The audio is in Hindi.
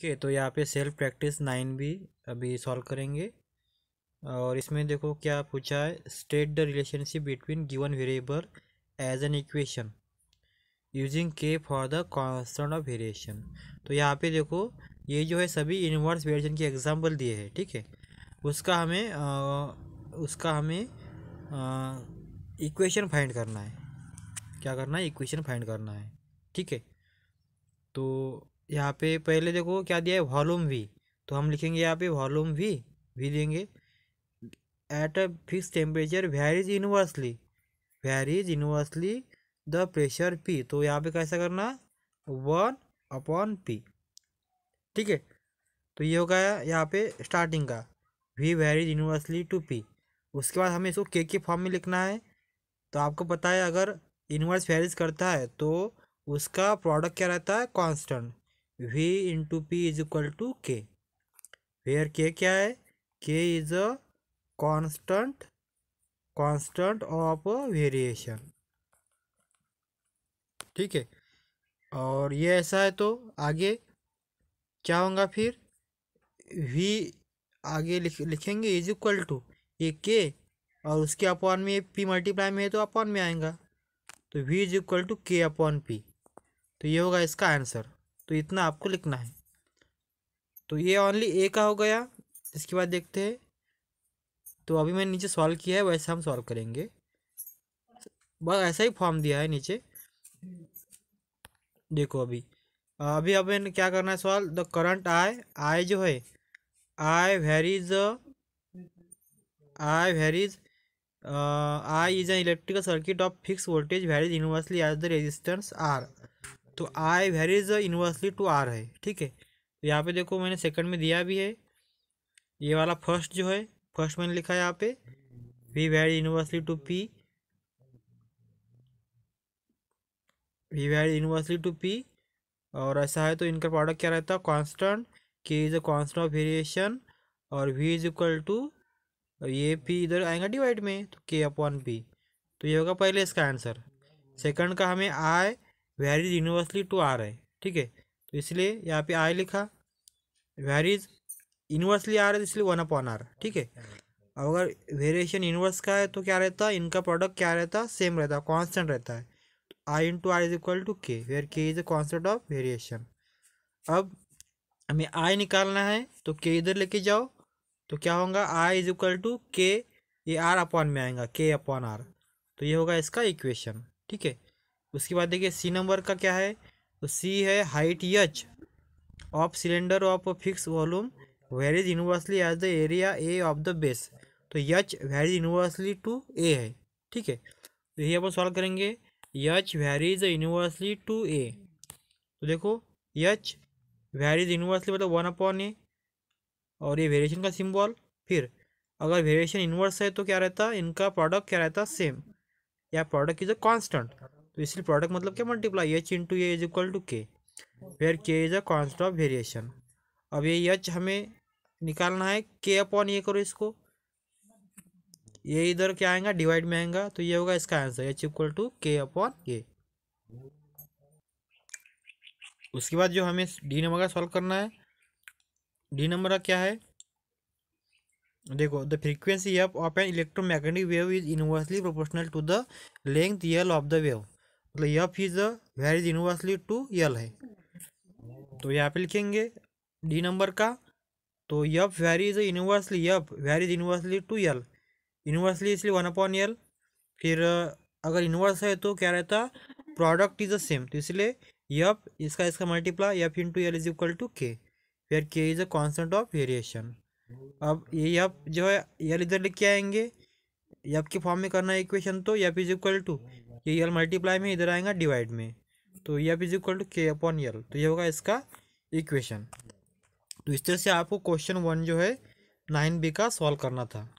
ठीक है तो यहाँ पे सेल्फ प्रैक्टिस नाइन भी अभी सॉल्व करेंगे और इसमें देखो क्या पूछा है state the relationship between given variable as an equation using K for the constant of variation तो यहाँ पे देखो ये जो है सभी इनवर्स वेरिएशन के एग्जाम्पल दिए हैं ठीक है उसका हमें आ, उसका हमें इक्वेशन फाइंड करना है क्या करना है इक्वेशन फाइंड करना है ठीक है तो यहाँ पे पहले देखो क्या दिया है वॉलूम वी तो हम लिखेंगे यहाँ पे वॉलूम वी वी देंगे at a fix temperature varies inversely varies universally the pressure P तो यहाँ पे कैसा करना वन अपॉन पी ठीक है तो ये होगा यहाँ पे स्टार्टिंग का V varies universally to P उसके बाद हमें इसको के के फॉर्म में लिखना है तो आपको पता है अगर इनवर्स वेरीज करता है तो उसका प्रोडक्ट क्या रहता है constant v into P is equal to के वेयर के क्या है K is a constant constant of variation ठीक है और ये ऐसा है तो आगे क्या होगा फिर v आगे लिख लिखेंगे इज इक्वल टू ये के और उसके अपॉन में पी मल्टीप्लाई में है तो अपॉन में आएगा तो वी इज इक्वल टू के अपॉन पी तो ये होगा इसका आंसर तो इतना आपको लिखना है तो ये ओनली ए का हो गया इसके बाद देखते हैं तो अभी मैंने नीचे सॉल्व किया है वैसे हम सॉल्व करेंगे बस ऐसा ही फॉर्म दिया है नीचे देखो अभी अभी मैंने क्या करना है solve the current I I जो है I varies I varies I is a electrical circuit of fix voltage varies universally as the resistance R तो I varies inversely to R है ठीक है तो यहाँ पे देखो मैंने सेकंड में दिया भी है ये वाला फर्स्ट जो है फर्स्ट मैंने लिखा है यहाँ पे V vary universally to P V vary universally to P और ऐसा है तो इनका प्रोडक्ट क्या रहता है constant K is a constant of variation और वी इज इक्वल टू ये पी इधर आएगा डिवाइड में तो के अपॉन पी तो ये होगा पहले इसका आंसर सेकंड का हमें I varies universally to R I ठीक है तो इसलिए यहाँ पे आई लिखा वेरीज यूनिवर्सली आ रहा है तो इसलिए वन अपॉन आर ठीक है अब अगर वेरिएशन यूनिवर्स का है तो क्या रहता है इनका प्रोडक्ट क्या रहता है सेम रहता है कॉन्स्टेंट रहता है I into R is equal to के वेयर के is a concept of variation अब हमें आई निकालना है तो के इधर लेके जाओ तो क्या होगा आई इज इक्वल टू के ये आर अपॉन में आएगा के अपॉन आर तो ये होगा इसका इक्वेशन ठीक है उसके बाद देखिए सी नंबर का क्या है तो सी है height h of cylinder of fix volume varies universally as the area A of the base तो h varies universally to A है ठीक है तो यही अपन सॉल्व करेंगे h varies universally to A तो देखो यच वेरीज यूनिवर्सली मतलब वन अपॉन ए और ये वेरिएशन का सिम्बॉल फिर अगर वेरिएशन इन्वर्स है तो क्या रहता है इनका प्रोडक्ट क्या रहता सेम या प्रोडक्ट इज अ कांस्टेंट तो इसलिए प्रोडक्ट मतलब क्या multiply h into as equal to के वेयर के is a constant of variation अब ये एच हमें निकालना है के अपॉन ये करो इसको ये इधर क्या आएगा डिवाइड में आएगा तो ये होगा इसका आंसर एच इक्वल टू के अपॉन ए उसके बाद जो हमें डी नंबर का सॉल्व करना है डी नंबर का क्या है देखो the frequency of an electromagnetic wave is inversely proportional to the length l of the wave मतलब f is a varies universally to l है तो यहाँ पे लिखेंगे डी नंबर का तो f varies inversely f varies universally to l inversely इसलिए वन अपॉन यल फिर अगर यूनिवर्स है तो क्या रहता प्रोडक्ट इज अ सेम तो इसलिए यफ इसका इसका multiply in into l is equal to k फिर k is a constant of variation अब ये यफ जो है यल इधर लिख के आएंगे यफ के फॉर्म में करना है इक्वेशन तो यफ इज इक्वल टू ये यल मल्टीप्लाई में इधर आएगा डिवाइड में तो ये इज इक्वल टू के अपॉन यल तो ये होगा इसका इक्वेशन तो इस तरह से आपको क्वेश्चन वन जो है नाइन बी का सॉल्व करना था